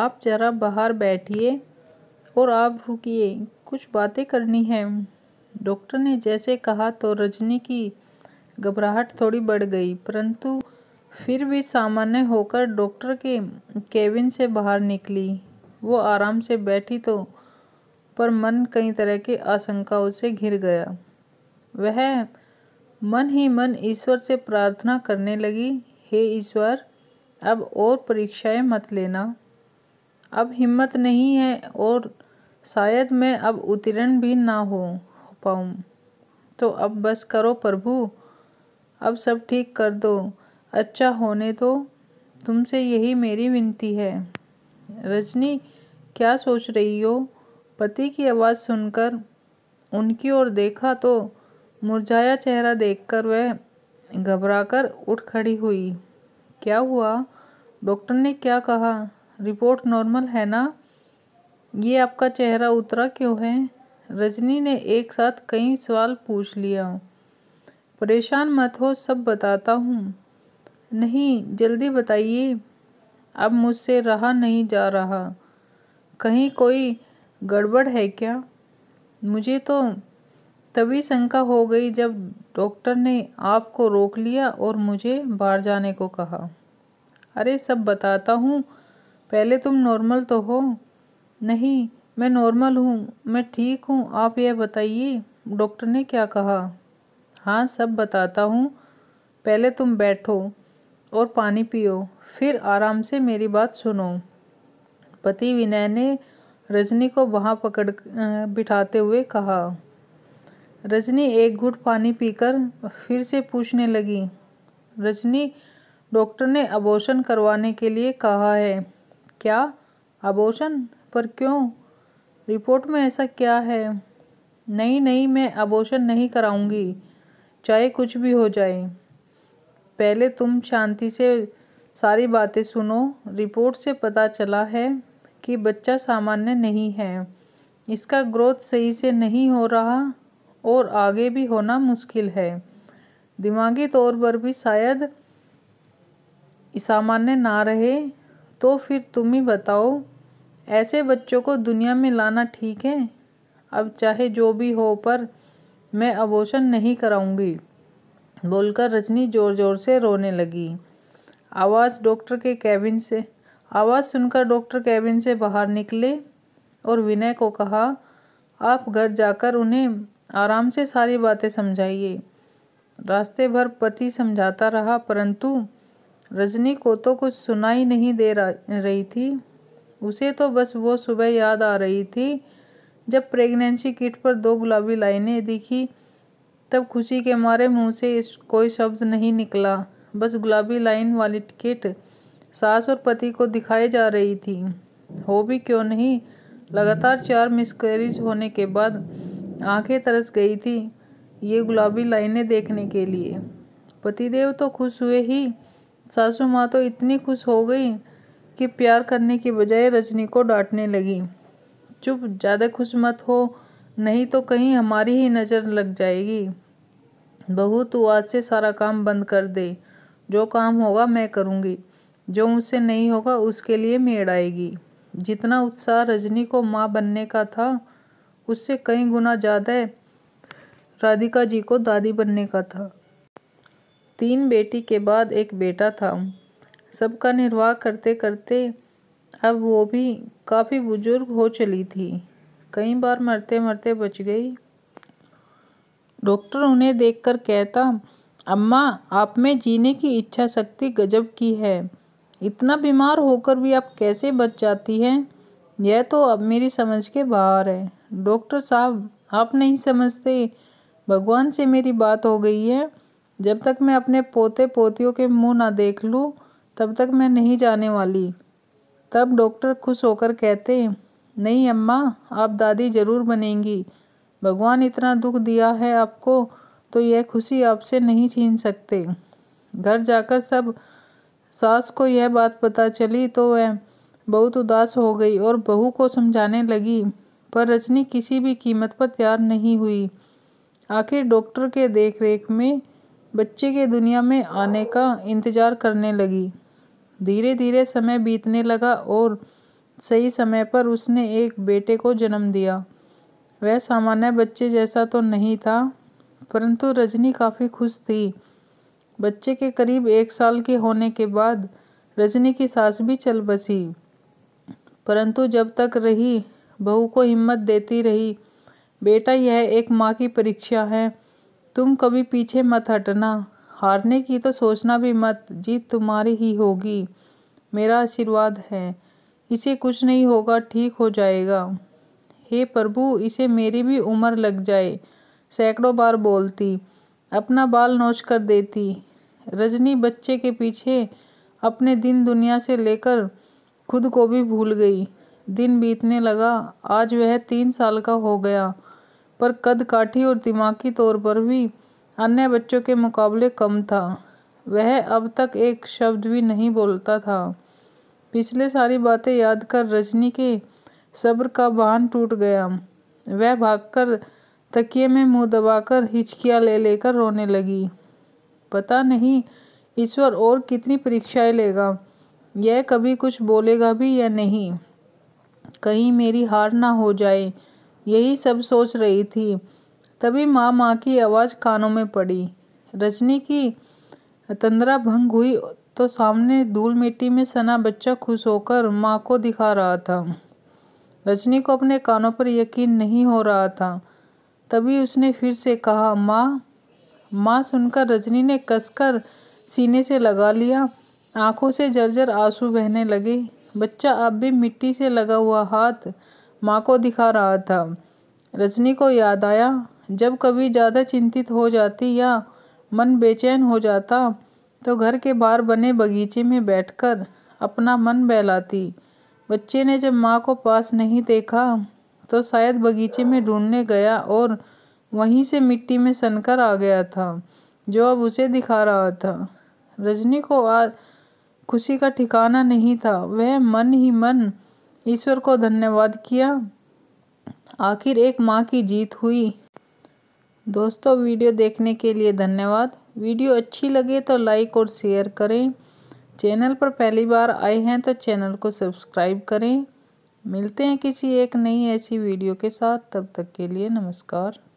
आप जरा बाहर बैठिए और आप रुकिए कुछ बातें करनी है डॉक्टर ने जैसे कहा तो रजनी की घबराहट थोड़ी बढ़ गई परंतु फिर भी सामान्य होकर डॉक्टर के केविन से बाहर निकली वो आराम से बैठी तो पर मन कई तरह के आशंकाओं से घिर गया वह मन ही मन ईश्वर से प्रार्थना करने लगी हे ईश्वर अब और परीक्षाएं मत लेना अब हिम्मत नहीं है और शायद मैं अब उत्तीर्ण भी ना हो पाऊँ तो अब बस करो प्रभु अब सब ठीक कर दो अच्छा होने दो तुमसे यही मेरी विनती है रजनी क्या सोच रही हो पति की आवाज़ सुनकर उनकी ओर देखा तो मुरझाया चेहरा देखकर वह घबराकर उठ खड़ी हुई क्या हुआ डॉक्टर ने क्या कहा रिपोर्ट नॉर्मल है ना ये आपका चेहरा उतरा क्यों है रजनी ने एक साथ कई सवाल पूछ लिया परेशान मत हो सब बताता हूँ नहीं जल्दी बताइए अब मुझसे रहा नहीं जा रहा कहीं कोई गड़बड़ है क्या मुझे तो तभी शंका हो गई जब डॉक्टर ने आपको रोक लिया और मुझे बाहर जाने को कहा अरे सब बताता हूँ पहले तुम नॉर्मल तो हो नहीं मैं नॉर्मल हूँ मैं ठीक हूँ आप यह बताइए डॉक्टर ने क्या कहा हाँ सब बताता हूँ पहले तुम बैठो और पानी पियो फिर आराम से मेरी बात सुनो पति विनय ने रजनी को वहाँ पकड़ बिठाते हुए कहा रजनी एक घुट पानी पीकर फिर से पूछने लगी रजनी डॉक्टर ने अबोशन करवाने के लिए कहा है क्या आबोशन पर क्यों रिपोर्ट में ऐसा क्या है नहीं नहीं मैं आबोशन नहीं कराऊंगी चाहे कुछ भी हो जाए पहले तुम शांति से सारी बातें सुनो रिपोर्ट से पता चला है कि बच्चा सामान्य नहीं है इसका ग्रोथ सही से नहीं हो रहा और आगे भी होना मुश्किल है दिमागी तौर पर भी शायद सामान्य ना रहे तो फिर तुम ही बताओ ऐसे बच्चों को दुनिया में लाना ठीक है अब चाहे जो भी हो पर मैं अबोशन नहीं कराऊंगी बोलकर रजनी ज़ोर ज़ोर से रोने लगी आवाज़ डॉक्टर के कैबिन से आवाज़ सुनकर डॉक्टर कैबिन से बाहर निकले और विनय को कहा आप घर जाकर उन्हें आराम से सारी बातें समझाइए रास्ते भर पति समझाता रहा परंतु रजनी को तो कुछ सुनाई नहीं दे रही थी उसे तो बस वो सुबह याद आ रही थी जब प्रेगनेंसी किट पर दो गुलाबी लाइनें दिखी तब खुशी के मारे मुंह से इस कोई शब्द नहीं निकला बस गुलाबी लाइन वाली किट सास और पति को दिखाई जा रही थी हो भी क्यों नहीं लगातार चार मिसकैरेज होने के बाद आंखें तरस गई थी ये गुलाबी लाइनें देखने के लिए पतिदेव तो खुश हुए ही सासू माँ तो इतनी खुश हो गई कि प्यार करने की बजाय रजनी को डांटने लगी चुप ज़्यादा खुश मत हो नहीं तो कहीं हमारी ही नज़र लग जाएगी बहू तू आज से सारा काम बंद कर दे जो काम होगा मैं करूँगी जो मुझसे नहीं होगा उसके लिए मेड़ आएगी जितना उत्साह रजनी को माँ बनने का था उससे कई गुना ज़्यादा राधिका जी को दादी बनने का था तीन बेटी के बाद एक बेटा था सबका निर्वाह करते करते अब वो भी काफ़ी बुजुर्ग हो चली थी कई बार मरते मरते बच गई डॉक्टर उन्हें देखकर कहता अम्मा आप में जीने की इच्छा शक्ति गजब की है इतना बीमार होकर भी आप कैसे बच जाती हैं यह तो अब मेरी समझ के बाहर है डॉक्टर साहब आप नहीं समझते भगवान से मेरी बात हो गई है जब तक मैं अपने पोते पोतियों के मुंह ना देख लूँ तब तक मैं नहीं जाने वाली तब डॉक्टर खुश होकर कहते नहीं अम्मा आप दादी ज़रूर बनेंगी भगवान इतना दुख दिया है आपको तो यह खुशी आपसे नहीं छीन सकते घर जाकर सब सास को यह बात पता चली तो वह बहुत उदास हो गई और बहू को समझाने लगी पर रजनी किसी भी कीमत पर तैयार नहीं हुई आखिर डॉक्टर के देखरेख में बच्चे के दुनिया में आने का इंतज़ार करने लगी धीरे धीरे समय बीतने लगा और सही समय पर उसने एक बेटे को जन्म दिया वह सामान्य बच्चे जैसा तो नहीं था परंतु रजनी काफ़ी खुश थी बच्चे के करीब एक साल के होने के बाद रजनी की सास भी चल बसी परंतु जब तक रही बहू को हिम्मत देती रही बेटा यह एक माँ की परीक्षा है तुम कभी पीछे मत हटना हारने की तो सोचना भी मत जीत तुम्हारी ही होगी मेरा आशीर्वाद है इसे कुछ नहीं होगा ठीक हो जाएगा हे प्रभु इसे मेरी भी उम्र लग जाए सैकड़ों बार बोलती अपना बाल नोच कर देती रजनी बच्चे के पीछे अपने दिन दुनिया से लेकर खुद को भी भूल गई दिन बीतने लगा आज वह तीन साल का हो गया पर कद काठी और दिमागी तौर पर भी अन्य बच्चों के मुकाबले कम था वह अब तक एक शब्द भी नहीं बोलता था पिछले सारी बातें याद कर रजनी के सब्र का बांध टूट गया वह भागकर तकिए में मुंह दबाकर हिचकिया ले लेकर रोने लगी पता नहीं ईश्वर और कितनी परीक्षाएं लेगा यह कभी कुछ बोलेगा भी या नहीं कहीं मेरी हार ना हो जाए यही सब सोच रही थी तभी माँ माँ की आवाज़ कानों में पड़ी रजनी की तंद्रा भंग हुई तो सामने धूल मिट्टी में सना बच्चा खुश होकर माँ को दिखा रहा था रजनी को अपने कानों पर यकीन नहीं हो रहा था तभी उसने फिर से कहा माँ माँ सुनकर रजनी ने कसकर सीने से लगा लिया आंखों से जर्जर आंसू बहने लगे बच्चा अब भी मिट्टी से लगा हुआ हाथ माँ को दिखा रहा था रजनी को याद आया जब कभी ज़्यादा चिंतित हो जाती या मन बेचैन हो जाता तो घर के बाहर बने बगीचे में बैठकर अपना मन बहलाती बच्चे ने जब माँ को पास नहीं देखा तो शायद बगीचे में ढूंढने गया और वहीं से मिट्टी में सनकर आ गया था जो अब उसे दिखा रहा था रजनी को आज खुशी का ठिकाना नहीं था वह मन ही मन ईश्वर को धन्यवाद किया आखिर एक माँ की जीत हुई दोस्तों वीडियो देखने के लिए धन्यवाद वीडियो अच्छी लगे तो लाइक और शेयर करें चैनल पर पहली बार आए हैं तो चैनल को सब्सक्राइब करें मिलते हैं किसी एक नई ऐसी वीडियो के साथ तब तक के लिए नमस्कार